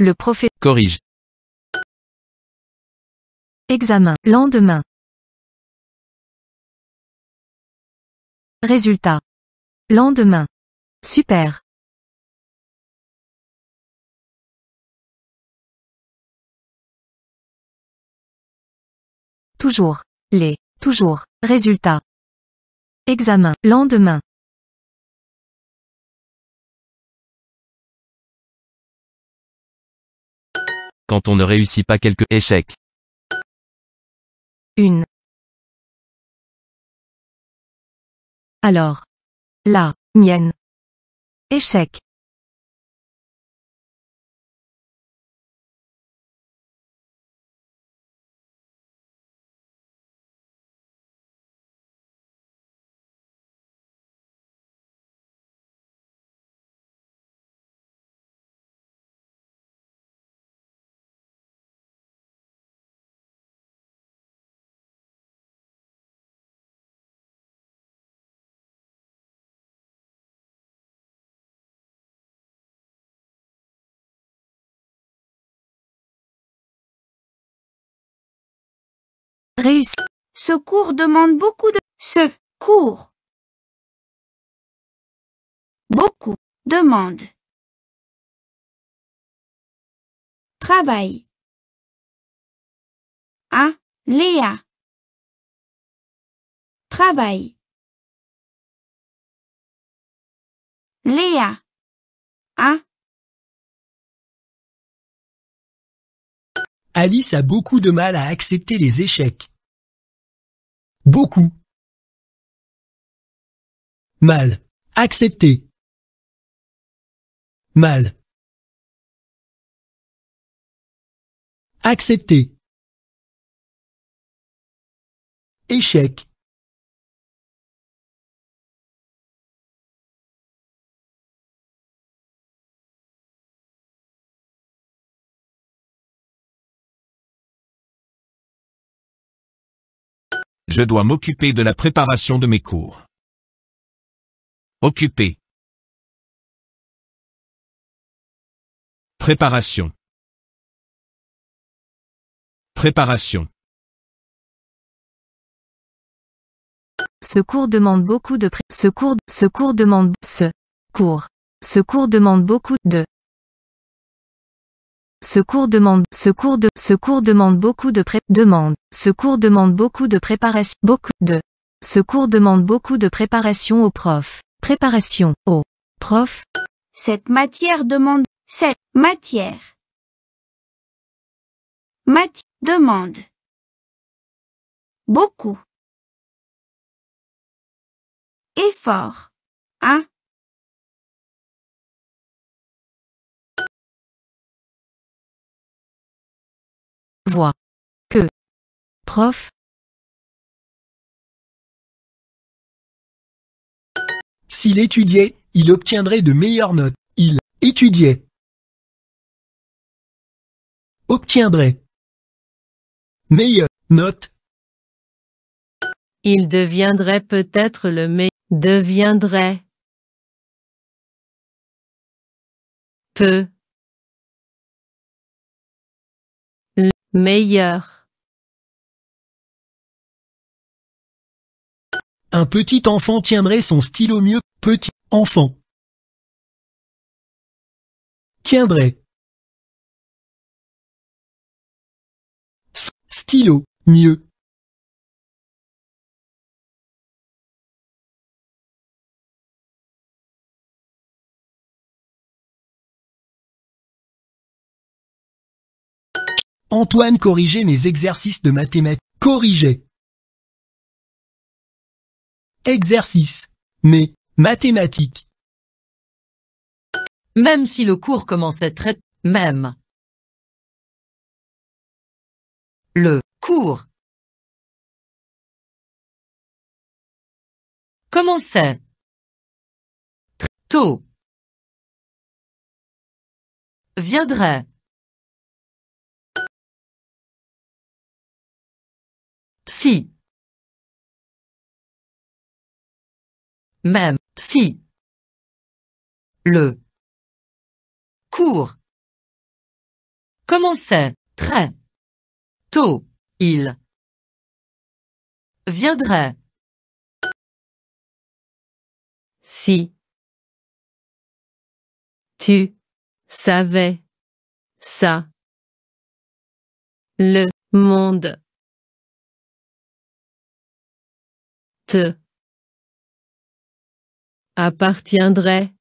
Le prophète corrige. Examen. Lendemain. Résultat. Lendemain. Super. Toujours. Les. Toujours. Résultat. Examen. Lendemain. quand on ne réussit pas quelques échecs. Une. Alors. La mienne. Échec. Ce cours demande beaucoup de... Ce cours. Beaucoup. Demande. Travail. à Léa. Travail. Léa. à Alice a beaucoup de mal à accepter les échecs. Beaucoup. Mal. Accepter. Mal. Accepter. Échec. Je dois m'occuper de la préparation de mes cours. Occupé. Préparation. Préparation. Ce cours demande beaucoup de ce cours ce cours demande ce cours ce cours demande beaucoup de ce cours demande, ce de, ce demande beaucoup de pré, demande, ce cours demande beaucoup de préparation, beaucoup de, ce cours demande beaucoup de préparation au prof, préparation au prof. Cette matière demande, cette matière. Matière demande. Beaucoup. Effort. 1. voix. que prof S'il étudiait, il obtiendrait de meilleures notes. Il étudiait. Obtiendrait. Meilleures notes. Il deviendrait peut-être le meilleur. Deviendrait. Peu. Un petit enfant tiendrait son stylo mieux. Petit enfant. Tiendrait. Stylo mieux. Antoine corrigeait mes exercices de mathématiques. Corrigeait. Exercice. Mais, mathématiques. Même si le cours commençait très, même. Le cours commençait tôt viendrait même si le cours commençait très tôt il viendrait si tu savais ça le monde appartiendrait